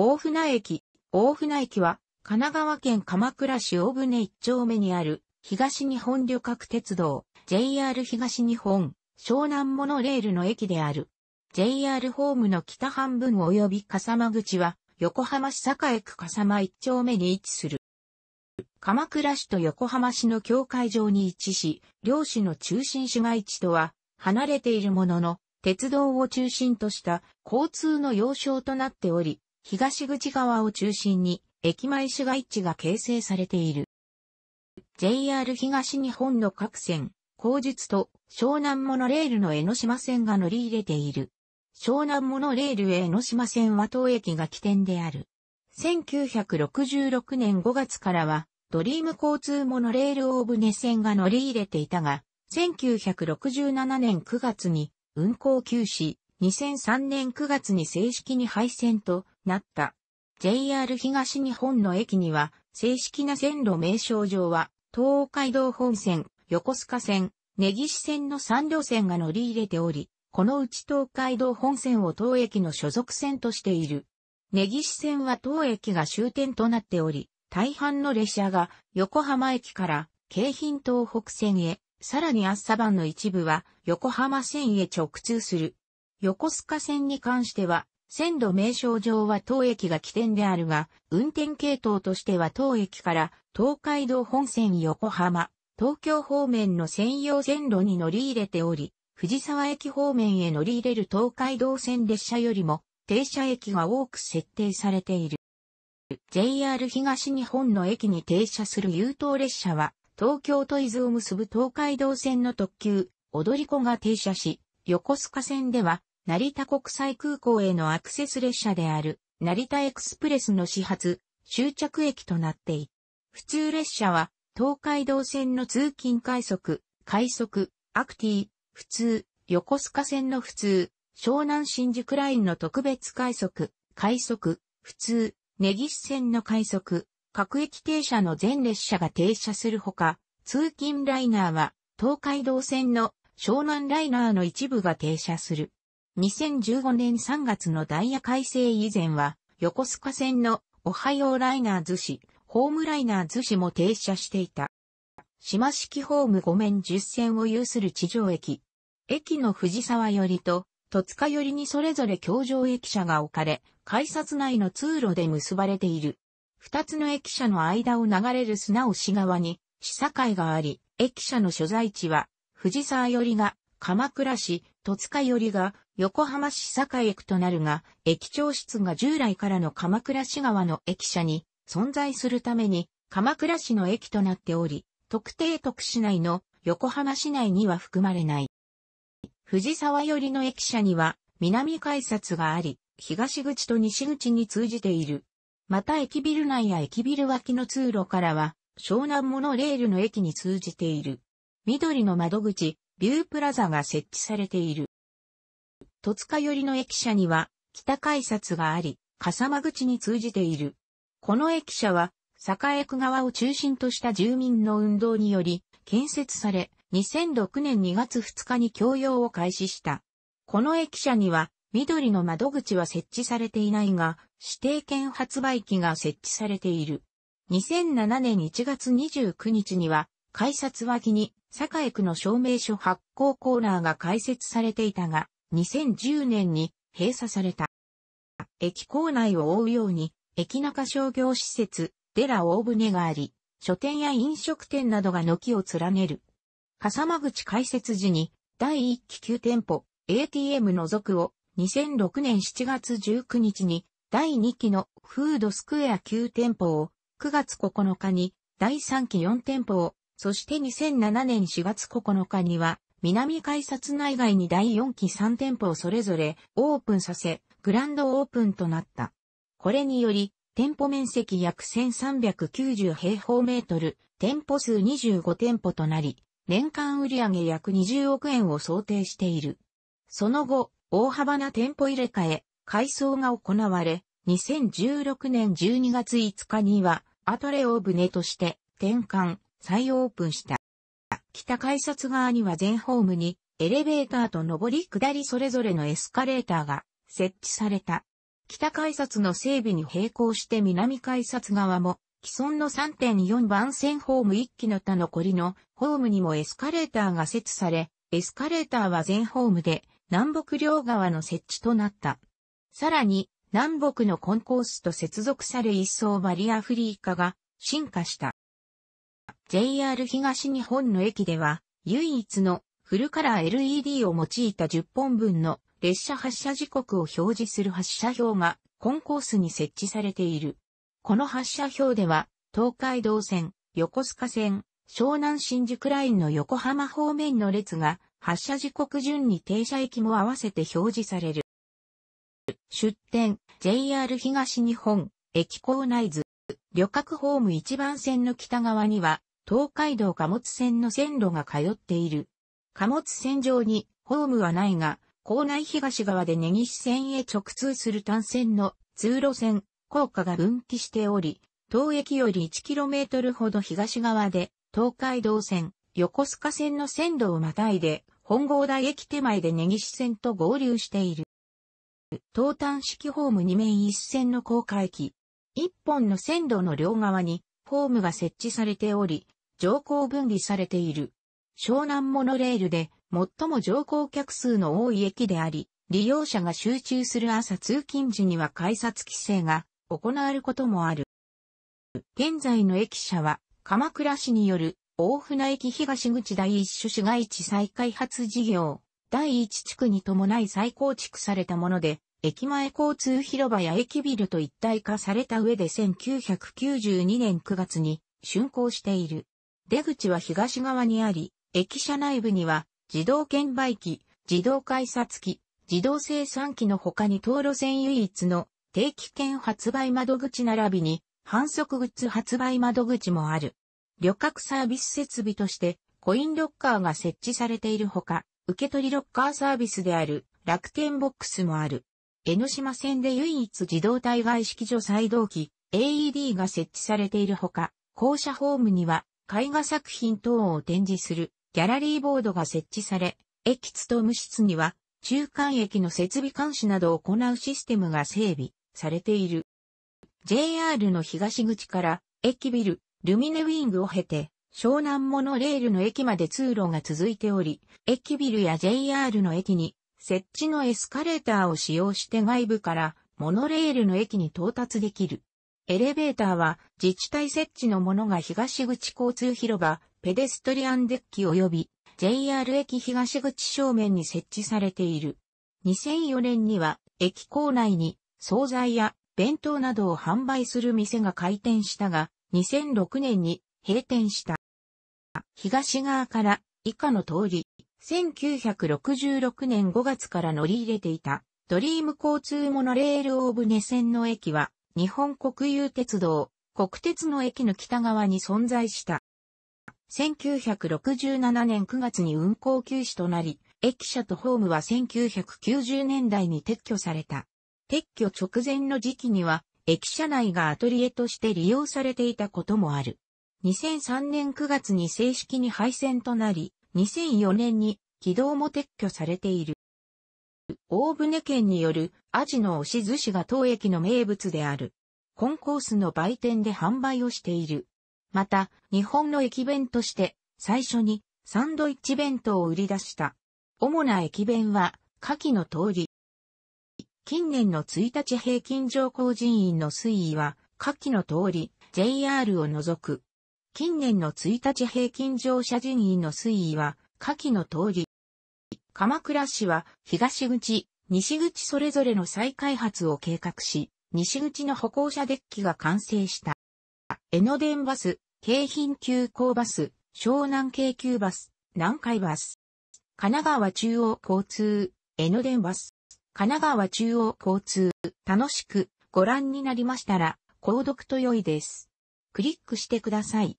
大船駅、大船駅は、神奈川県鎌倉市大船一丁目にある、東日本旅客鉄道、JR 東日本、湘南モノレールの駅である。JR ホームの北半分及び笠間口は、横浜市栄区笠間一丁目に位置する。鎌倉市と横浜市の境界上に位置し、両市の中心市街地とは、離れているものの、鉄道を中心とした交通の要衝となっており、東口側を中心に駅前市街地が形成されている。JR 東日本の各線、後日と湘南モノレールの江ノ島線が乗り入れている。湘南モノレールへ江ノ島線は当駅が起点である。1966年5月からは、ドリーム交通モノレール大船線が乗り入れていたが、1967年9月に運行休止、2003年9月に正式に廃線となった。JR 東日本の駅には、正式な線路名称上は、東海道本線、横須賀線、根岸線の3両線が乗り入れており、このうち東海道本線を当駅の所属線としている。根岸線は当駅が終点となっており、大半の列車が横浜駅から京浜東北線へ、さらにアッサバの一部は横浜線へ直通する。横須賀線に関しては、線路名称上は当駅が起点であるが、運転系統としては当駅から東海道本線横浜、東京方面の専用線路に乗り入れており、藤沢駅方面へ乗り入れる東海道線列車よりも停車駅が多く設定されている。JR 東日本の駅に停車する優等列車は、東京と伊豆を結ぶ東海道線の特急、踊り子が停車し、横須賀線では成田国際空港へのアクセス列車である、成田エクスプレスの始発、終着駅となってい普通列車は、東海道線の通勤快速、快速、アクティ、普通、横須賀線の普通、湘南新宿ラインの特別快速、快速、普通、根岸線の快速、各駅停車の全列車が停車するほか、通勤ライナーは、東海道線の湘南ライナーの一部が停車する。2015年3月のダイヤ改正以前は、横須賀線のオハイオライナーズ市、ホームライナーズ市も停車していた。島式ホーム5面10線を有する地上駅。駅の藤沢寄りと戸塚寄りにそれぞれ橋上駅舎が置かれ、改札内の通路で結ばれている。二つの駅舎の間を流れる砂押側に、市境があり、駅舎の所在地は、藤沢寄りが鎌倉市、戸塚寄りが横浜市堺駅となるが、駅長室が従来からの鎌倉市側の駅舎に存在するために、鎌倉市の駅となっており、特定特市内の横浜市内には含まれない。藤沢寄りの駅舎には南改札があり、東口と西口に通じている。また駅ビル内や駅ビル脇の通路からは、湘南モノレールの駅に通じている。緑の窓口、ビュープラザが設置されている。戸塚寄りの駅舎には、北改札があり、笠間口に通じている。この駅舎は、栄区側を中心とした住民の運動により、建設され、2006年2月2日に供用を開始した。この駅舎には、緑の窓口は設置されていないが、指定券発売機が設置されている。2007年1月29日には、改札脇に、栄区の証明書発行コーナーが開設されていたが、2010年に閉鎖された。駅構内を覆うように、駅中商業施設、デラ大船があり、書店や飲食店などが軒を連ねる。笠間口開設時に、第1期9店舗、ATM 除くを、2006年7月19日に、第2期のフードスクエア9店舗を、9月9日に、第3期4店舗を、そして2007年4月9日には、南改札内外に第4期3店舗をそれぞれオープンさせ、グランドオープンとなった。これにより、店舗面積約1390平方メートル、店舗数25店舗となり、年間売上約20億円を想定している。その後、大幅な店舗入れ替え、改装が行われ、2016年12月5日には、アトレオーブネとして、転換、再オープンした。北改札側には全ホームにエレベーターと上り下りそれぞれのエスカレーターが設置された。北改札の整備に並行して南改札側も既存の3.4番線ホーム1機の他残りのホームにもエスカレーターが設置され、エスカレーターは全ホームで南北両側の設置となった。さらに南北のコンコースと接続され一層バリアフリー化が進化した。JR 東日本の駅では、唯一のフルカラー LED を用いた10本分の列車発車時刻を表示する発車表がコンコースに設置されている。この発車表では、東海道線、横須賀線、湘南新宿ラインの横浜方面の列が発車時刻順に停車駅も合わせて表示される。出店、JR 東日本、駅構内図、旅客ホーム1番線の北側には、東海道貨物線の線路が通っている。貨物線上にホームはないが、港内東側で根岸線へ直通する単線の通路線、高架が分岐しており、東駅より 1km ほど東側で、東海道線、横須賀線の線路をまたいで、本郷台駅手前で根岸線と合流している。東端式ホーム2面一線の高架駅。一本の線路の両側に、ホームが設置されており、乗降分離されている。湘南モノレールで最も乗降客数の多い駅であり、利用者が集中する朝通勤時には改札規制が行われることもある。現在の駅舎は、鎌倉市による大船駅東口第一種市街地再開発事業、第一地区に伴い再構築されたもので、駅前交通広場や駅ビルと一体化された上で1992年9月に竣工している。出口は東側にあり、駅舎内部には自動券売機、自動改札機、自動生産機の他に道路線唯一の定期券発売窓口並びに反則ズ発売窓口もある。旅客サービス設備としてコインロッカーが設置されているほか、受取ロッカーサービスである楽天ボックスもある。江ノ島線で唯一自動体外式除細動機 AED が設置されているほか、校舎ホームには絵画作品等を展示するギャラリーボードが設置され、駅務室には中間駅の設備監視などを行うシステムが整備されている。JR の東口から駅ビル、ルミネウィングを経て、湘南モノレールの駅まで通路が続いており、駅ビルや JR の駅に設置のエスカレーターを使用して外部からモノレールの駅に到達できる。エレベーターは自治体設置のものが東口交通広場、ペデストリアンデッキ及び JR 駅東口正面に設置されている。2004年には駅構内に惣菜や弁当などを販売する店が開店したが、2006年に閉店した。東側から以下の通り、1966年5月から乗り入れていたドリーム交通モノレールオーブネ線の駅は日本国有鉄道、国鉄の駅の北側に存在した。1967年9月に運行休止となり、駅舎とホームは1990年代に撤去された。撤去直前の時期には、駅舎内がアトリエとして利用されていたこともある。2003年9月に正式に廃線となり、2004年に軌道も撤去されている。大船県によるアジの押し寿司が当駅の名物である。コンコースの売店で販売をしている。また、日本の駅弁として、最初にサンドイッチ弁当を売り出した。主な駅弁は、下記の通り。近年の1日平均乗降人員の推移は、下記の通り、JR を除く。近年の1日平均乗車人員の推移は、下記の通り、鎌倉市は東口、西口それぞれの再開発を計画し、西口の歩行者デッキが完成した。江ノ電バス、京浜急行バス、湘南京急バス、南海バス。神奈川中央交通、江ノ電バス。神奈川中央交通、楽しくご覧になりましたら、購読と良いです。クリックしてください。